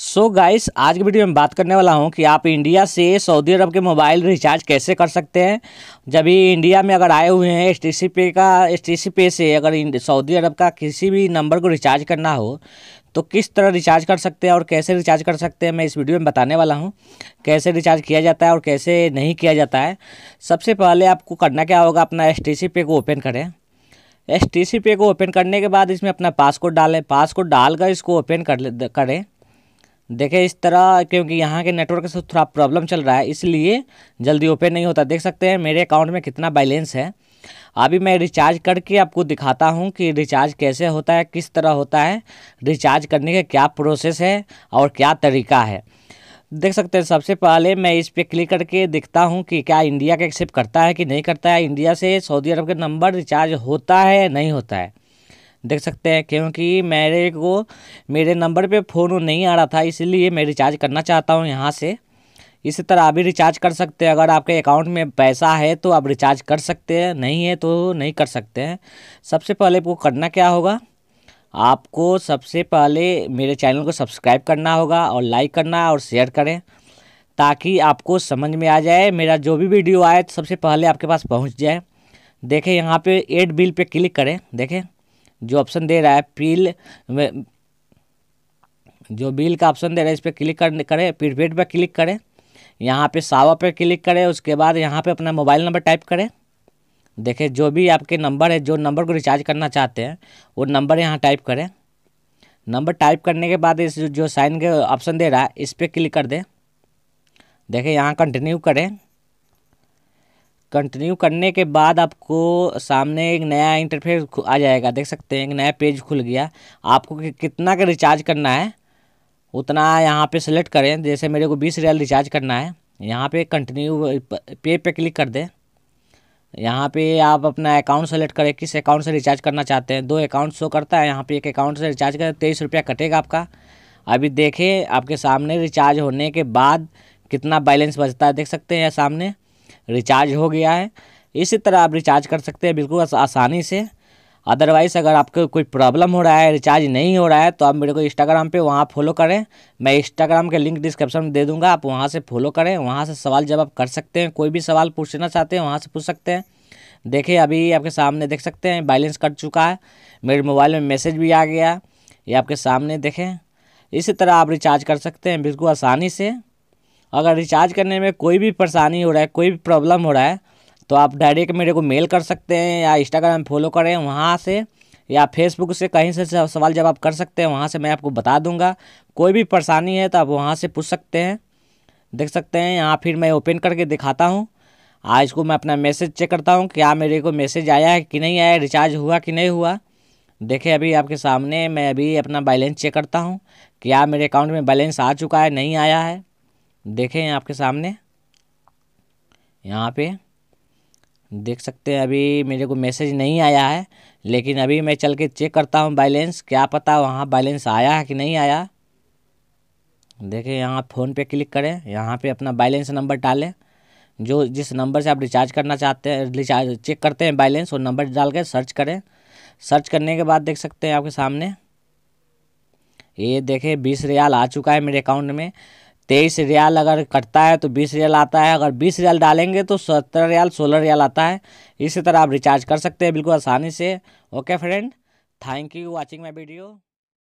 सो so guys आज की video में बात करने वाला हूं कि आप इंडिया से सऊदी अरब के मोबाइल रिचार्ज कैसे कर सकते हैं जब ये इंडिया में अगर आए हुए हैं एस टी सी पे का एस टी सी पे से अगर सऊदी अरब का किसी भी नंबर को रिचार्ज करना हो तो किस तरह रिचार्ज कर सकते हैं और कैसे रिचार्ज कर सकते हैं मैं इस वीडियो में बताने वाला हूँ कैसे रिचार्ज किया जाता है और कैसे नहीं किया जाता है सबसे पहले आपको करना क्या होगा अपना एस टी सी पे को ओपन करें एस टी सी पे को ओपन करने के बाद इसमें अपना पासकोड डालें पासकोड डालकर इसको ओपन कर करें देखिए इस तरह क्योंकि यहाँ के नेटवर्क से थोड़ा प्रॉब्लम चल रहा है इसलिए जल्दी ओपन नहीं होता देख सकते हैं मेरे अकाउंट में कितना बैलेंस है अभी मैं रिचार्ज करके आपको दिखाता हूँ कि रिचार्ज कैसे होता है किस तरह होता है रिचार्ज करने का क्या प्रोसेस है और क्या तरीका है देख सकते हैं सबसे पहले मैं इस पर क्लिक करके देखता हूँ कि क्या इंडिया का एक्सेप्ट करता है कि नहीं करता है इंडिया से सऊदी अरब का नंबर रिचार्ज होता है नहीं होता है देख सकते हैं क्योंकि मेरे को मेरे नंबर पे फ़ोन नहीं आ रहा था इसलिए मैं रिचार्ज करना चाहता हूँ यहाँ से इसी तरह आप भी रिचार्ज कर सकते हैं अगर आपके अकाउंट में पैसा है तो आप रिचार्ज कर सकते हैं नहीं है तो नहीं कर सकते हैं सबसे पहले आपको करना क्या होगा आपको सबसे पहले मेरे चैनल को सब्सक्राइब करना होगा और लाइक करना और शेयर करें ताकि आपको समझ में आ जाए मेरा जो भी वीडियो आए तो सबसे पहले आपके पास पहुंच जाए देखें यहाँ पे एड बिल पे क्लिक करें देखें जो ऑप्शन दे रहा है पील जो बिल का ऑप्शन दे रहा है इस पर क्लिक करें प्रीपेड पर क्लिक करें यहाँ पे सावा पर क्लिक करें उसके बाद यहाँ पे अपना मोबाइल नंबर टाइप करें देखें जो भी आपके नंबर है जो नंबर को रिचार्ज करना चाहते हैं वो नंबर यहाँ टाइप करें नंबर टाइप करने के बाद इस जो साइन के ऑप्शन दे रहा है इस पर क्लिक कर दें देखें यहाँ कंटिन्यू करें कंटिन्यू करने के बाद आपको सामने एक नया इंटरफेस आ जाएगा देख सकते हैं एक नया पेज खुल गया आपको कि, कितना का रिचार्ज करना है उतना यहाँ पे सेलेक्ट करें जैसे मेरे को बीस रियल रिचार्ज करना है यहाँ पे कंटिन्यू पे पे क्लिक कर दें यहाँ पे आप अपना अकाउंट सेलेक्ट करें किस अकाउंट से रिचार्ज करना चाहते हैं दो अकाउंट शो करता है यहाँ पर एक अकाउंट से रिचार्ज करें तेईस रुपया कटेगा आपका अभी देखें आपके सामने रिचार्ज होने के बाद कितना बैलेंस बचता है देख सकते हैं सामने रिचार्ज हो गया है इसी तरह आप रिचार्ज कर सकते हैं बिल्कुल आसानी से अदरवाइज़ अगर आपको कोई प्रॉब्लम हो रहा है रिचार्ज नहीं हो रहा है तो आप मेरे को इंस्टाग्राम पे वहाँ फॉलो करें मैं इंस्टाग्राम के लिंक डिस्क्रिप्शन में दे दूँगा आप वहाँ से फॉलो करें वहाँ से सवाल जवाब कर सकते हैं कोई भी सवाल पूछना चाहते हैं वहाँ से पूछ सकते हैं देखिए अभी आपके सामने देख सकते हैं बैलेंस कट चुका है मेरे मोबाइल में मैसेज भी आ गया ये आपके सामने देखें इसी तरह आप रिचार्ज कर सकते हैं बिल्कुल आसानी से अगर रिचार्ज करने में कोई भी परेशानी हो रहा है कोई भी प्रॉब्लम हो रहा है तो आप डायरेक्ट मेरे को मेल कर सकते हैं या इंस्टाग्राम फॉलो करें वहाँ से या फेसबुक से कहीं से सवाल जब आप कर सकते हैं वहाँ से मैं आपको बता दूंगा कोई भी परेशानी है तो आप वहाँ से पूछ सकते हैं देख सकते हैं यहाँ फिर मैं ओपन करके दिखाता हूँ आज इसको मैं अपना मैसेज चेक करता हूँ क्या मेरे को मैसेज आया है कि नहीं आया रिचार्ज हुआ कि नहीं हुआ देखें अभी आपके सामने मैं अभी अपना बैलेंस चेक करता हूँ क्या मेरे अकाउंट में बैलेंस आ चुका है नहीं आया है देखें आपके सामने यहाँ पे देख सकते हैं अभी मेरे को मैसेज नहीं आया है लेकिन अभी मैं चल के चेक करता हूँ बैलेंस क्या पता वहाँ बैलेंस आया है कि नहीं आया देखें यहाँ फ़ोन पे क्लिक करें यहाँ पे अपना बैलेंस नंबर डालें जो जिस नंबर से आप रिचार्ज करना चाहते हैं रिचार्ज चेक करते हैं बैलेंस और नंबर डाल के सर्च करें सर्च करने के बाद देख सकते हैं आपके सामने ये देखें बीस रियाल आ चुका है मेरे अकाउंट में तेईस रियाल अगर कटता है तो बीस रियाल आता है अगर बीस रियाल डालेंगे तो सत्रह रियाल सोलह रियाल आता है इसी तरह आप रिचार्ज कर सकते हैं बिल्कुल आसानी से okay friend thank you watching my video